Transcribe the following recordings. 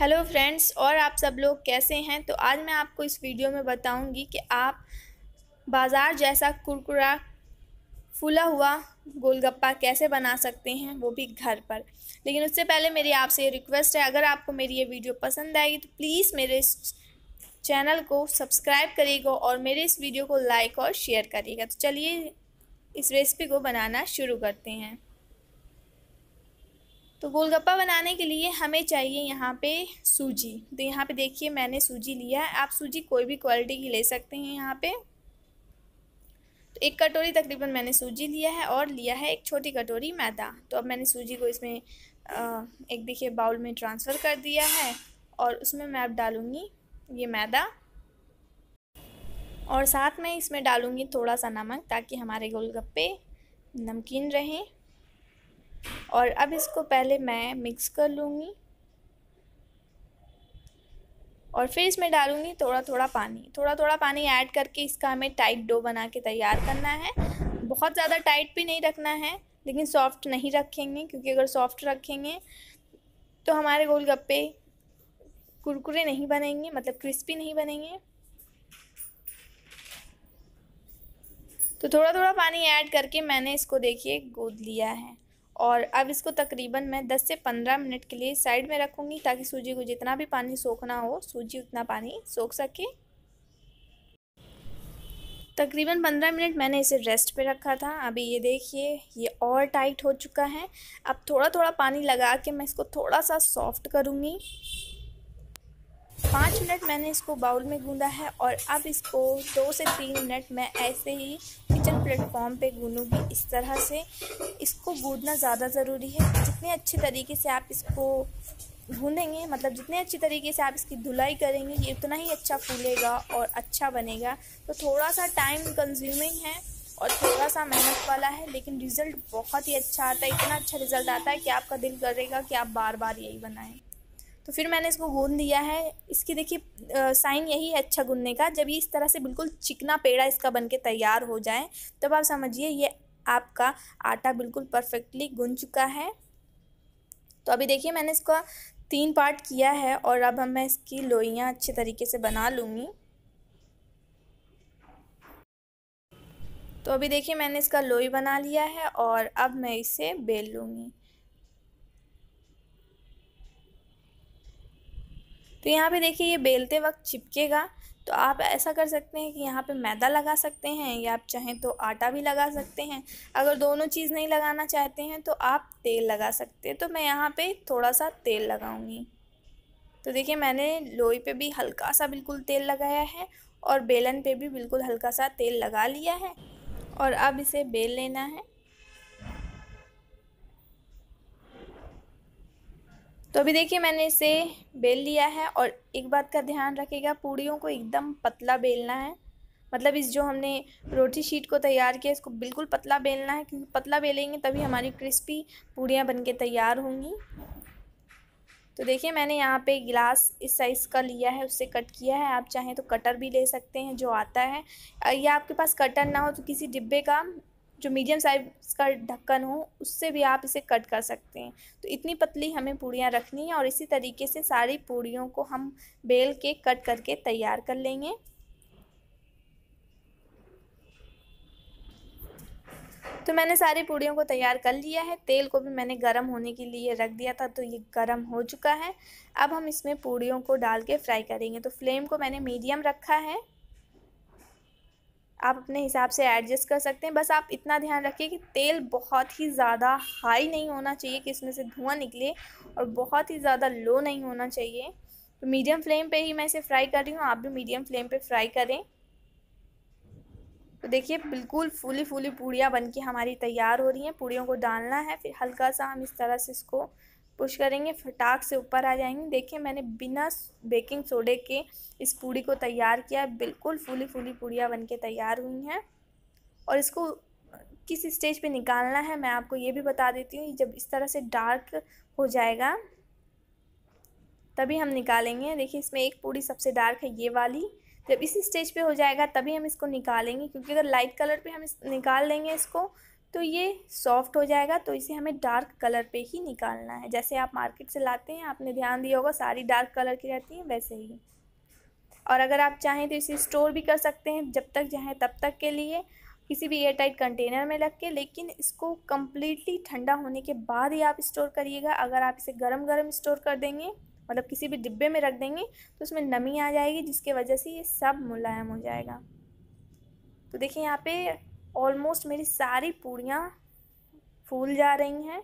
hello friends और आप सब लोग कैसे हैं तो आज मैं आपको इस वीडियो में बताऊंगी कि आप बाज़ार जैसा कुरकुरा फूला हुआ गोलगप्पा कैसे बना सकते हैं वो भी घर पर लेकिन उससे पहले मेरी आपसे ये रिक्वेस्ट है अगर आपको मेरी ये वीडियो पसंद आएगी तो प्लीज़ मेरे इस चैनल को सब्सक्राइब करिएगा और मेरे इस वीडियो को लाइक और शेयर करिएगा तो चलिए इस रेसिपी को बनाना शुरू करते हैं तो गोलगप्पा बनाने के लिए हमें चाहिए यहाँ पे सूजी तो यहाँ पे देखिए मैंने सूजी लिया है आप सूजी कोई भी क्वालिटी की ले सकते हैं यहाँ पे तो एक कटोरी तकरीबन मैंने सूजी लिया है और लिया है एक छोटी कटोरी मैदा तो अब मैंने सूजी को इसमें एक देखिए बाउल में ट्रांसफ़र कर दिया है और उसमें मैं अब डालूँगी ये मैदा और साथ में इसमें डालूँगी थोड़ा सा नमक ताकि हमारे गोलगप्पे नमकीन रहें और अब इसको पहले मैं मिक्स कर लूँगी और फिर इसमें डालूँगी थोड़ा थोड़ा पानी थोड़ा थोड़ा पानी ऐड करके इसका हमें टाइट डो बना के तैयार करना है बहुत ज़्यादा टाइट भी नहीं रखना है लेकिन सॉफ्ट नहीं रखेंगे क्योंकि अगर सॉफ्ट रखेंगे तो हमारे गोलगप्पे कुरकुरे नहीं बनेंगे मतलब क्रिस्पी नहीं बनेंगे तो थोड़ा थोड़ा पानी ऐड करके मैंने इसको देखिए गोद लिया है और अब इसको तकरीबन मैं 10 से 15 मिनट के लिए साइड में रखूँगी ताकि सूजी को जितना भी पानी सोखना हो सूजी उतना पानी सोख सके तकरीबन पंद्रह मिनट मैंने इसे रेस्ट पे रखा था अभी ये देखिए ये और टाइट हो चुका है अब थोड़ा थोड़ा पानी लगा के मैं इसको थोड़ा सा सॉफ्ट करूँगी पाँच मिनट मैंने इसको बाउल में गूंदा है और अब इसको दो से तीन मिनट मैं ऐसे ही किचन प्लेटफॉर्म पे गूंदूँगी इस तरह से इसको गूंदना ज़्यादा ज़रूरी है जितने अच्छे तरीके से आप इसको भूनेंगे मतलब जितने अच्छी तरीके से आप इसकी धुलाई करेंगे ये उतना ही अच्छा फूलेगा और अच्छा बनेगा तो थोड़ा सा टाइम कंज्यूमिंग है और थोड़ा सा मेहनत वाला है लेकिन रिज़ल्ट बहुत ही अच्छा आता है इतना अच्छा रिज़ल्ट आता है कि आपका दिल करेगा कि आप बार बार यही बनाएं तो फिर मैंने इसको गूंद दिया है इसकी देखिए साइन यही है अच्छा गूंदने का जब ये इस तरह से बिल्कुल चिकना पेड़ा इसका बन के तैयार हो जाए तब आप समझिए ये आपका आटा बिल्कुल परफेक्टली गूंद चुका है तो अभी देखिए मैंने इसका तीन पार्ट किया है और अब मैं इसकी लोइयाँ अच्छे तरीके से बना लूँगी तो अभी देखिए मैंने इसका लोई बना लिया है और अब मैं इसे बेल लूँगी तो यहाँ पे देखिए ये बेलते वक्त चिपकेगा तो आप ऐसा कर सकते हैं कि यहाँ पे मैदा लगा सकते हैं या आप चाहें तो आटा भी लगा सकते हैं अगर दोनों चीज़ नहीं लगाना चाहते हैं तो आप तेल लगा सकते हैं तो मैं यहाँ पर थोड़ा सा तेल लगाऊँगी तो देखिए मैंने लोई पर भी हल्का सा बिल्कुल तेल लगाया है और बेलन पर भी बिल्कुल हल्का सा तेल लगा लिया है और अब इसे बेल लेना है तो अभी देखिए मैंने इसे बेल लिया है और एक बात का ध्यान रखेगा पूड़ियों को एकदम पतला बेलना है मतलब इस जो हमने रोटी शीट को तैयार किया इसको बिल्कुल पतला बेलना है क्योंकि पतला बेलेंगे तभी हमारी क्रिस्पी पूड़ियाँ बन के तैयार होंगी तो देखिए मैंने यहाँ पे गिलास इस साइज़ का लिया है उससे कट किया है आप चाहें तो कटर भी ले सकते हैं जो आता है या आपके पास कटर ना हो तो किसी डिब्बे का जो मीडियम साइज का ढक्कन हो उससे भी आप इसे कट कर सकते हैं तो इतनी पतली हमें पूड़ियाँ रखनी है और इसी तरीके से सारी पूड़ियों को हम बेल के कट करके तैयार कर लेंगे तो मैंने सारी पूड़ियों को तैयार कर लिया है तेल को भी मैंने गरम होने के लिए रख दिया था तो ये गरम हो चुका है अब हम इसमें पूड़ियों को डाल के फ्राई करेंगे तो फ्लेम को मैंने मीडियम रखा है आप अपने हिसाब से एडजस्ट कर सकते हैं बस आप इतना ध्यान रखिए कि तेल बहुत ही ज़्यादा हाई नहीं होना चाहिए कि इसमें से धुआं निकले और बहुत ही ज़्यादा लो नहीं होना चाहिए तो मीडियम फ्लेम पे ही मैं इसे फ्राई कर रही हूँ आप भी मीडियम फ्लेम पे फ्राई करें तो देखिए बिल्कुल फूली फूली पूड़ियाँ बन के हमारी तैयार हो रही हैं पूड़ियों को डालना है फिर हल्का सा हम इस तरह से इसको पुश करेंगे फटाक से ऊपर आ जाएंगे देखिए मैंने बिना बेकिंग सोडे के इस पूड़ी को तैयार किया है बिल्कुल फूली फूली पूड़ियाँ बन के तैयार हुई हैं और इसको किस स्टेज पे निकालना है मैं आपको ये भी बता देती हूँ जब इस तरह से डार्क हो जाएगा तभी हम निकालेंगे देखिए इसमें एक पूड़ी सबसे डार्क है ये वाली जब इस स्टेज पे हो जाएगा तभी हम इसको निकालेंगे क्योंकि अगर लाइट कलर पे हम निकाल लेंगे इसको तो ये सॉफ्ट हो जाएगा तो इसे हमें डार्क कलर पे ही निकालना है जैसे आप मार्केट से लाते हैं आपने ध्यान दिया होगा सारी डार्क कलर की रहती हैं वैसे ही और अगर आप चाहें तो इसे स्टोर भी कर सकते हैं जब तक चाहें तब तक के लिए किसी भी एयर टाइट कंटेनर में रख के लेकिन इसको कम्प्लीटली ठंडा होने के बाद ही आप स्टोर करिएगा अगर आप इसे गर्म गर्म स्टोर कर देंगे मतलब किसी भी डिब्बे में रख देंगे तो उसमें नमी आ जाएगी जिसके वजह से ये सब मुलायम हो जाएगा तो देखिए यहाँ पे ऑलमोस्ट मेरी सारी पूड़ियाँ फूल जा रही हैं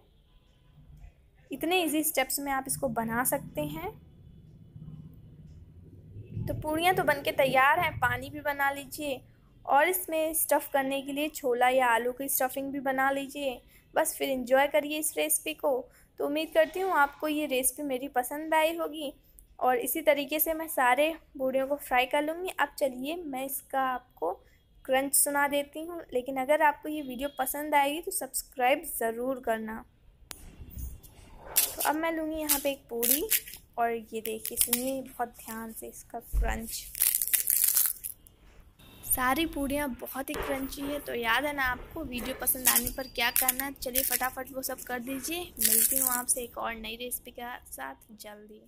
इतने इजी स्टेप्स में आप इसको बना सकते हैं तो पूड़ियाँ तो बनके तैयार हैं पानी भी बना लीजिए और इसमें स्टफ़ करने के लिए छोला या आलू की स्टफिंग भी बना लीजिए बस फिर इन्जॉय करिए इस रेसिपी को तो उम्मीद करती हूँ आपको ये रेसिपी मेरी पसंद आई होगी और इसी तरीके से मैं सारे बूढ़ियों को फ्राई कर लूँगी अब चलिए मैं इसका आपको क्रंच सुना देती हूँ लेकिन अगर आपको ये वीडियो पसंद आएगी तो सब्सक्राइब ज़रूर करना तो अब मैं लूँगी यहाँ पे एक पूड़ी और ये देखिए सुनिए बहुत ध्यान से इसका क्रंच सारी पूड़ियाँ बहुत ही क्रंची है तो याद है ना आपको वीडियो पसंद आने पर क्या करना है चलिए फटाफट वो सब कर दीजिए मिलती हूँ आपसे एक और नई रेसिपी के साथ जल्दी